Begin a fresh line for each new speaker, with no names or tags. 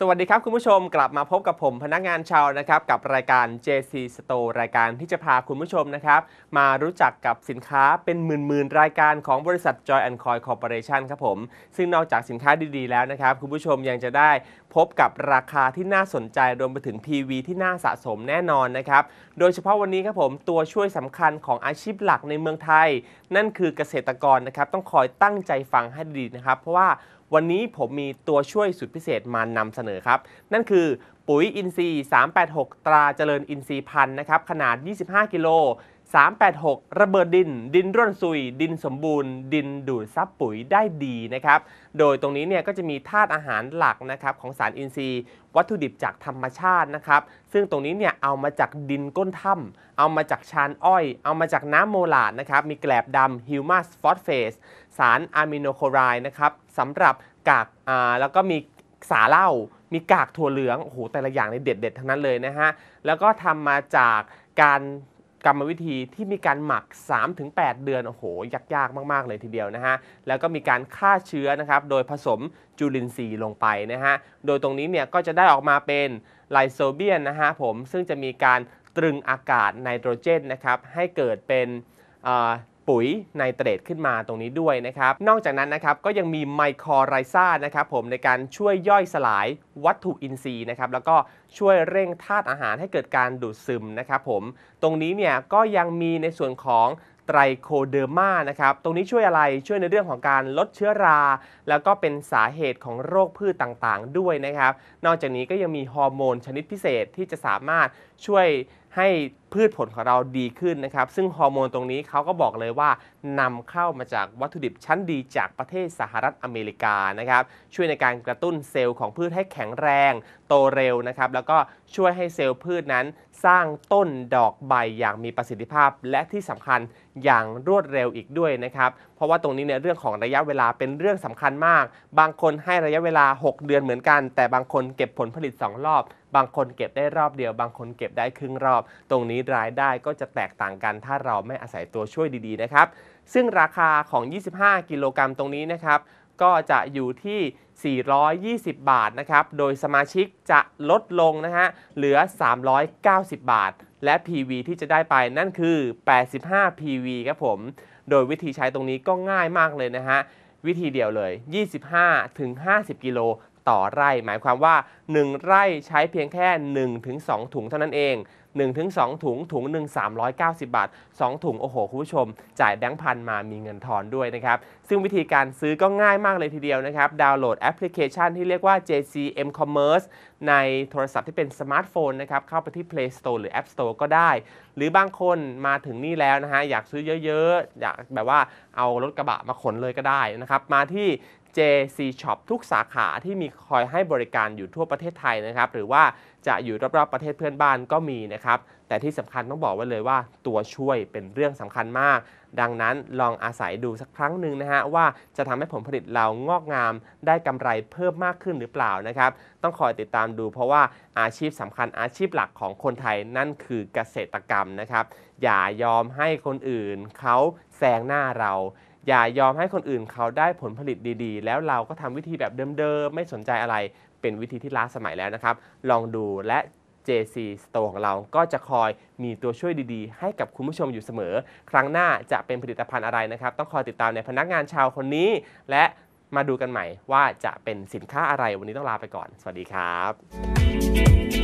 สวัสดีครับคุณผู้ชมกลับมาพบกับผมพนักงานชาวนะครับ กับรายการ JC Store รายการที่จะพาคุณผู้ชมนะครับ มารู้จักกับสินค้าเป็นหมื่นๆรายการของบริษัท Joy and Coy Corporation ครับผมซึ่งนอกจากสินค้าดีๆแล้วนะครับ คุณผู้ชมยังจะได้พบกับราคาที่น่าสนใจรวมไปถึง PV ที่น่าสะสมแน่นอนนะครับโดยเฉพาะวันนี้ครับผมตัวช่วยสำคัญของอาชีพหลักในเมืองไทย นั่นคือเกษตรกรนะครับต้องคอยตั้งใจฟังให้ดีนะครับเพราะว่าวันนี้ผมมีตัวช่วยสุดพิเศษมานำเสนอครับ นั่นคือ ปุ๋ยอินทรีย์ 386ตราเจริญอินทรีย์พันธ์นะครับขนาด 25 กิโล 386 ระเบิดดิน ดินร่วนซุย ดินสมบูรณ์ ดินดูดซับปุ๋ยได้ดีนะครับโดยตรงนี้เนี่ยก็จะมีธาตุอาหารหลักนะครับของสารอินทรีย์ วัตถุดิบจากธรรมชาตินะครับซึ่งตรงนี้เนี่ยเอามาจากดินก้นถ้ำเอามาจากชานอ้อย เอามาจากน้ำโมลาดนะครับมีแกลบดำฮิวมัสฟอสเฟสสารอะมิโนโคไรนะครับสำหรับกากอ่าแล้วก็มีสาเหล้ามีกากถั่วเหลืองโอ้โหแต่ละอย่างในเด็ดๆทั้งนั้นเลยนะฮะ แล้วก็ทำมาจากการกรรมวิธีที่มีการหมัก3-8 เดือน โอ้โหยากๆมากๆเลยทีเดียวนะฮะ แล้วก็มีการฆ่าเชื้อนะครับโดยผสมจุลินทรีย์ลงไปนะฮะโดยตรงนี้เนี่ยก็จะได้ออกมาเป็นไลโซเบียนนะฮะผมซึ่งจะมีการตรึงอากาศไนโตรเจนนะครับให้เกิดเป็นปุ๋ยไนเตรตขึ้นมาตรงนี้ด้วยนะครับ นอกจากนั้นนะครับก็ยังมีไมคอไรซ่านะครับผมในการช่วยย่อยสลายวัตถุอินทรีย์นะครับแล้วก็ช่วยเร่งธาตุอาหารให้เกิดการดูดซึมนะครับผมตรงนี้เนี่ยก็ยังมีในส่วนของไตรโคเดอร์มานะครับ ตรงนี้ช่วยอะไรช่วยในเรื่องของการลดเชื้อรา แล้วก็เป็นสาเหตุของโรคพืชต่างๆ ด้วยนะครับนอกจากนี้ก็ยังมีฮอร์โมนชนิดพิเศษที่จะสามารถช่วยให้พืชผลของเราดีขึ้นนะครับซึ่งฮอร์โมนตรงนี้เขาก็บอกเลยว่านำเข้ามาจากวัตถุดิบชั้นดีจากประเทศสหรัฐอเมริกานะครับช่วยในการกระตุ้นเซลล์ของพืชให้แข็งแรงโตเร็วนะครับแล้วก็ช่วยให้เซลล์พืชนั้นสร้างต้นดอกใบอย่างมีประสิทธิภาพ และที่สำคัญอย่างรวดเร็วอีกด้วยนะครับเพราะว่าตรงนี้เนี่ยเรื่องของระยะเวลาเป็นเรื่องสำคัญมาก บางคนให้ระยะเวลา 6 เดือนเหมือนกัน แต่บางคนเก็บผลผลิต 2 รอบบางคนเก็บได้รอบเดียว บางคนเก็บได้ครึ่งรอบ ตรงนี้รายได้ก็จะแตกต่างกัน ถ้าเราไม่อาศัยตัวช่วยดีๆนะครับ ซึ่งราคาของ 25 กิโลกรัมตรงนี้นะครับ ก็จะอยู่ที่ 420 บาทนะครับ โดยสมาชิกจะลดลงนะฮะ เหลือ 390 บาท และ PV ที่จะได้ไปนั่นคือ 85 PV ครับผม โดยวิธีใช้ตรงนี้ก็ง่ายมากเลยนะฮะ วิธีเดียวเลย 25-50ถึงกิโลต่อไร่หมายความว่า 1 ไร่ใช้เพียงแค่ 1-2 ถุงเท่านั้นเอง 1-2 ถุงถุงหนึ่งส9 0 บาท 2 ถุง โอ้โห คุณผู้ชม จ่ายแบงค์พันมามีเงินทอนด้วยนะครับ ซึ่งวิธีการซื้อก็ง่ายมากเลยทีเดียวนะครับดาวน์โหลดแอปพลิเคชันที่เรียกว่า JCM Commerce ในโทรศัพท์ที่เป็นสมาร์ทโฟนนะครับ เข้าไปที่ Play Store หรือ App Store ก็ได้ หรือบางคนมาถึงนี่แล้วนะฮะอยากซื้อเยอะ ๆ อยากแบบว่าเอารถกระบะมาขนเลยก็ได้นะครับมาที่ JC Shop ทุกสาขาที่มีคอยให้บริการอยู่ทั่วประเทศไทยนะครับหรือว่าจะอยู่รอบๆ ประเทศเพื่อนบ้านก็มีนะครับแต่ที่สำคัญต้องบอกไว้เลยว่าตัวช่วยเป็นเรื่องสำคัญมาก ดังนั้นลองอาศัยดูสักครั้งหนึ่งนะฮะว่าจะทำให้ผลผลิตเรางอกงามได้กำไรเพิ่มมากขึ้นหรือเปล่านะครับ ต้องคอยติดตามดู เพราะว่าอาชีพสำคัญอาชีพหลักของคนไทยนั่นคือเกษตรกรรมนะครับ อย่ายอมให้คนอื่นเขาแซงหน้าเราอย่ายอมให้คนอื่นเขาได้ผลผลิตดีๆ แล้วเราก็ทำวิธีแบบเดิมๆ ไม่สนใจอะไร เป็นวิธีที่ล้าสมัยแล้วนะครับ ลองดูและ JC Store ของเราก็จะคอยมีตัวช่วยดีๆ ให้กับคุณผู้ชมอยู่เสมอ ครั้งหน้าจะเป็นผลิตภัณฑ์อะไรนะครับ ต้องคอยติดตามในพนักงานชาวคนนี้ และมาดูกันใหม่ว่าจะเป็นสินค้าอะไร วันนี้ต้องลาไปก่อน สวัสดีครับ